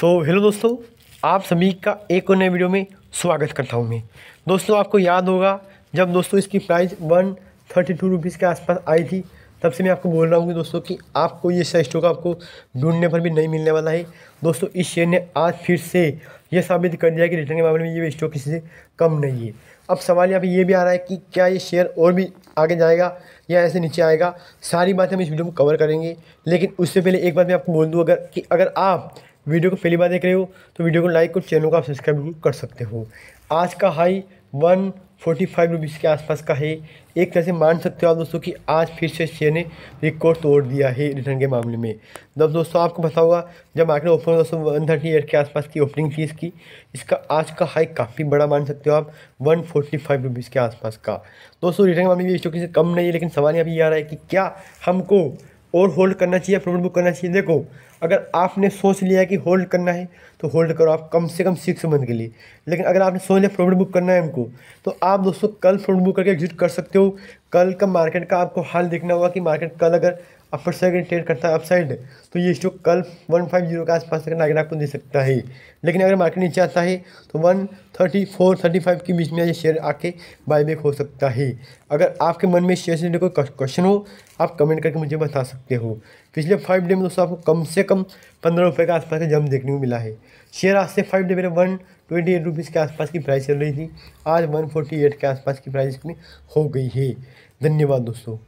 सो so, hello दोस्तों आप सभी का एक और नए वीडियो में स्वागत करता हूँ मैं दोस्तों आपको याद होगा जब दोस्तों इसकी price one thirty two rupees के आसपास आई थी तब से मैं आपको बोल रहा हूँ दोस्तों कि आपको ये शेयर स्टॉक आपको ढूंढने पर भी नहीं मिलने वाला है दोस्तों इस शेयर ने आज फिर से यह साबित कर दिया कि रिटर्न के मामले में ये स्टॉक किसी से कम नहीं है अब सवाल यहाँ पर ये भी आ रहा है कि क्या ये शेयर और भी आगे जाएगा या ऐसे नीचे आएगा सारी बातें हम इस वीडियो में कवर करेंगे लेकिन उससे पहले एक बात मैं आपको बोल दूँ अगर कि अगर आप वीडियो को पहली बार देख रहे हो तो वीडियो को लाइक और चैनल को आप सब्सक्राइब कर सकते हो आज का high one forty five rupees के आसपास का है एक तरह से मान सकते हो आप दोस्तों कि आज फिर से शेयर ने रिकॉर्ड तोड़ दिया है रिटर्न के मामले में जब दोस्तों आपको पता होगा जब मार्केट ओपन दोस्तों वन थर्टी एट के आसपास की ओपनिंग थी इसकी इसका आज का हाई काफ़ी बड़ा मान सकते हो आप वन फोर्टी फाइव रुपीज़ के आसपास का दोस्तों रिटर्न के मामले में स्टॉक से कम नहीं है लेकिन सवाल यहाँ पर ये आ रहा है कि क्या हमको और होल्ड करना चाहिए प्रॉफिट बुक करना चाहिए देखो अगर आपने सोच लिया कि होल्ड करना है तो होल्ड करो आप कम से कम सिक्स मंथ के लिए लेकिन अगर आपने सोच लिया प्रॉफिट बुक करना है हमको तो आप दोस्तों कल प्रॉफिट बुक करके एग्जिट कर सकते हो कल का मार्केट का आपको हाल देखना होगा कि मार्केट कल अगर अपर सेकंड ट्रेड करता है अपसाइड तो ये स्टॉक कल वन फाइव जीरो के आसपास तक नागरिक आपको दे सकता है लेकिन अगर मार्केट नीचे आता है तो one thirty four thirty five के बीच में ये शेयर आके बायबैक हो सकता है अगर आपके मन में शेयर से कोई क्वेश्चन हो आप कमेंट करके मुझे बता सकते हो पिछले फाइव डे में दोस्तों आपको कम से कम पंद्रह रुपये के आसपास का जम देखने को मिला है शेयर आज से फाइव डे मेरे वन ट्वेंटी एट रुपीज़ के आसपास की प्राइस चल रही थी आज वन फोर्टी एट के आसपास की प्राइस में हो गई है धन्यवाद दोस्तों